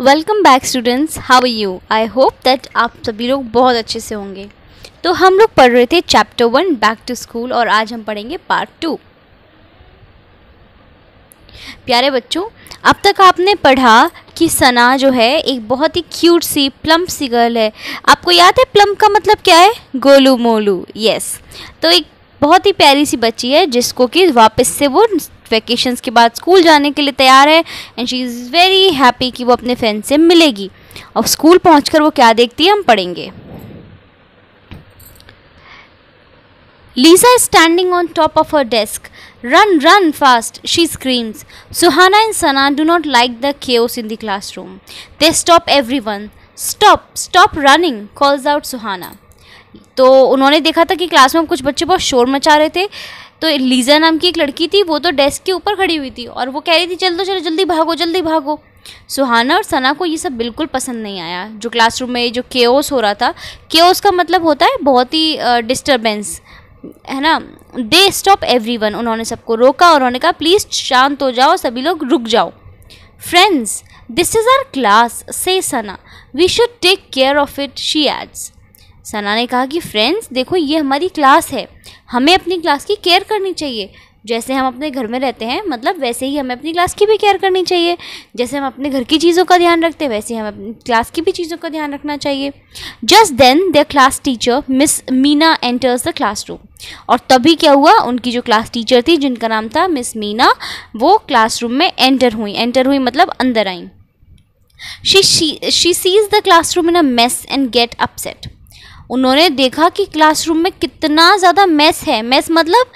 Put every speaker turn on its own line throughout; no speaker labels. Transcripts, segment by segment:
Welcome back students how are you I hope that आप सभी लोग बहुत अच्छे से होंगे तो हम लोग पढ़ रहे थे chapter one back to school और आज हम पढ़ेंगे पार्ट टू प्यारे बच्चों अब तक आपने पढ़ा कि सना जो है एक बहुत ही क्यूट सी प्लम्प सी गर्ल है आपको याद है प्लम्प का मतलब क्या है गोलू मोलू यस तो एक बहुत ही प्यारी सी बच्ची है जिसको कि वापस से वो वैकेशन के बाद स्कूल जाने के लिए तैयार है and she is very happy कि वो अपने फ्रेंड से मिलेगी और स्कूल पहुँच वो क्या देखती है हम पढ़ेंगे Lisa is standing on top of her desk. Run, run fast, she screams. Suhana and Sana do not like the chaos in the classroom. They stop everyone. Stop, stop running, calls out Suhana. तो उन्होंने देखा था कि class में कुछ बच्चे बहुत शोर मचा रहे थे तो लीज़ा नाम की एक लड़की थी वो तो डेस्क के ऊपर खड़ी हुई थी और वो कह रही थी चल दो तो चलो जल्दी भागो जल्दी भागो सुहाना और सना को ये सब बिल्कुल पसंद नहीं आया जो क्लासरूम में जो केओस हो रहा था केओस का मतलब होता है बहुत ही डिस्टर्बेंस है ना दे स्टॉप एवरी वन उन्होंने सबको रोका उन्होंने कहा प्लीज़ शांत हो जाओ सभी लोग रुक जाओ friends this is our class से Sana we should take care of it she adds Sana ने कहा कि फ्रेंड्स देखो ये हमारी क्लास है हमें अपनी क्लास की केयर करनी चाहिए जैसे हम अपने घर में रहते हैं मतलब वैसे ही हमें अपनी क्लास की भी केयर करनी चाहिए जैसे हम अपने घर की चीज़ों का ध्यान रखते हैं वैसे ही हमें अपनी क्लास की भी चीज़ों का ध्यान रखना चाहिए just then the class teacher miss Meena enters the class room और तभी क्या हुआ उनकी जो क्लास टीचर थी जिनका नाम था मिस मीना वो रूम में एंटर हुई एंटर हुई मतलब अंदर आई she she sees the room in a mess and get upset उन्होंने देखा कि क्लासरूम में कितना ज़्यादा मैस है मैस मतलब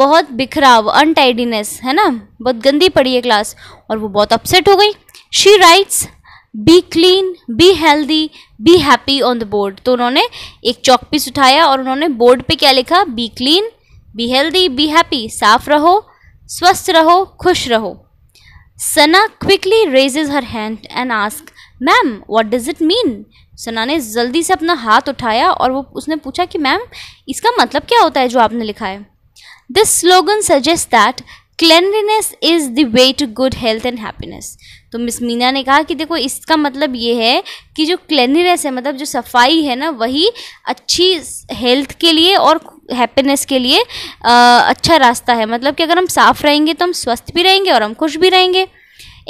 बहुत बिखराव अनटाइडीनेस है ना बहुत गंदी पड़ी है क्लास और वो बहुत अपसेट हो गई she writes be clean be healthy be happy on the board तो उन्होंने एक चौक पीस उठाया और उन्होंने बोर्ड पे क्या लिखा be clean be healthy be happy साफ रहो स्वस्थ रहो खुश रहो Sana quickly raises her hand and asks ma'am what does it mean Sana ने जल्दी से अपना हाथ उठाया और वो उसने पूछा कि मैम इसका मतलब क्या होता है जो आपने लिखा है this slogan suggest that cleanliness is the way to good health and happiness तो मिस मीना ने कहा कि देखो इसका मतलब ये है कि जो क्लैनलीनेस है मतलब जो सफाई है ना वही अच्छी हेल्थ के लिए और हैप्पीनेस के लिए आ, अच्छा रास्ता है मतलब कि अगर हम साफ़ रहेंगे तो हम स्वस्थ भी रहेंगे और हम खुश भी रहेंगे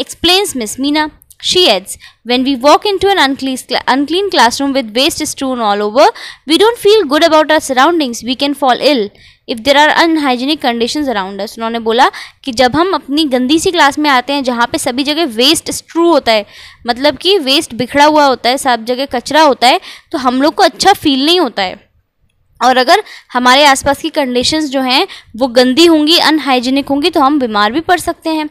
explains miss Meena She adds, when we walk into an unclean classroom with waste strewn all over, we don't feel good about our surroundings. We can fall ill. If there are unhygienic condition around us उन्होंने बोला कि जब हम अपनी गंदी सी class में आते हैं जहाँ पे सभी जगह वेस्ट स्ट्रू होता है मतलब कि वेस्ट बिखरा हुआ होता है सब जगह कचरा होता है तो हम लोग को अच्छा फील नहीं होता है और अगर हमारे आसपास की कंडीशंस जो हैं वो गंदी होंगी अनहाइजीनिक होंगी तो हम बीमार भी पड़ सकते हैं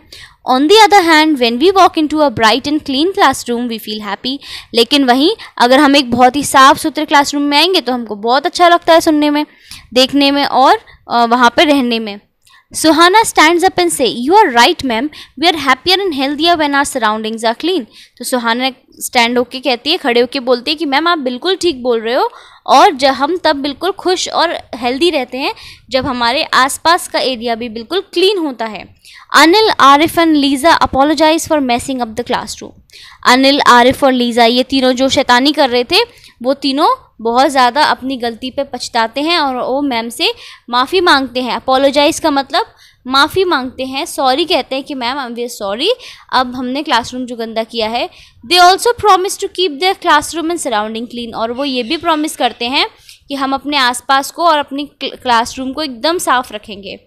on the other hand when we walk into a bright and clean classroom we feel happy लेकिन वहीं अगर हम एक बहुत ही साफ सुथरे क्लास रूम में आएंगे तो हमको बहुत अच्छा लगता है सुनने में देखने में और वहाँ पर रहने में Suhana stand up and says you are right ma'am we are happier and healthier when our surroundings are clean तो सुहाना स्टैंड होके कहती है खड़े होके बोलती है कि मैम आप बिल्कुल ठीक बोल रहे हो और जब हम तब बिल्कुल खुश और हेल्दी रहते हैं जब हमारे आसपास का एरिया भी बिल्कुल क्लीन होता है Anil Arif and Lisa apologises for messing up the classroom Anil Arif और लीज़ा ये तीनों जो शैतानी कर रहे थे वो तीनों बहुत ज़्यादा अपनी गलती पे पछताते हैं और वो मैम से माफ़ी मांगते हैं अपोलोजाइज़ का मतलब माफ़ी मांगते हैं सॉरी कहते हैं कि मैम आई एम सॉरी अब हमने क्लासरूम जो गंदा किया है they also promise to keep their classroom and surrounding clean और वो ये भी प्रोमिस करते हैं कि हम अपने आसपास को और अपनी क्लासरूम को एकदम साफ रखेंगे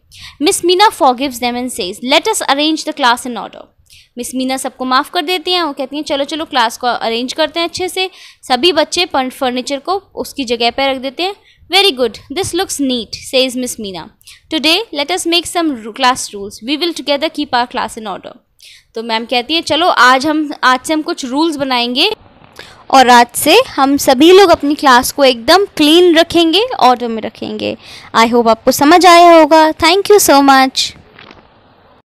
miss Meena forgives them and says let us arrange the class in order miss Meena सबको माफ़ कर देती हैं वो कहती हैं चलो चलो क्लास को अरेंज करते हैं अच्छे से सभी बच्चे फर्नीचर को उसकी जगह पर रख देते हैं Very good. This looks neat, says Miss Meena. Today, let us make some class rules. We will together keep our class in order. तो मैम कहती है चलो आज हम आज से हम कुछ रूल्स बनाएंगे और आज से हम सभी लोग अपनी क्लास को एकदम क्लीन रखेंगे ऑर्डर में रखेंगे आई होप आपको समझ आया होगा थैंक यू सो मच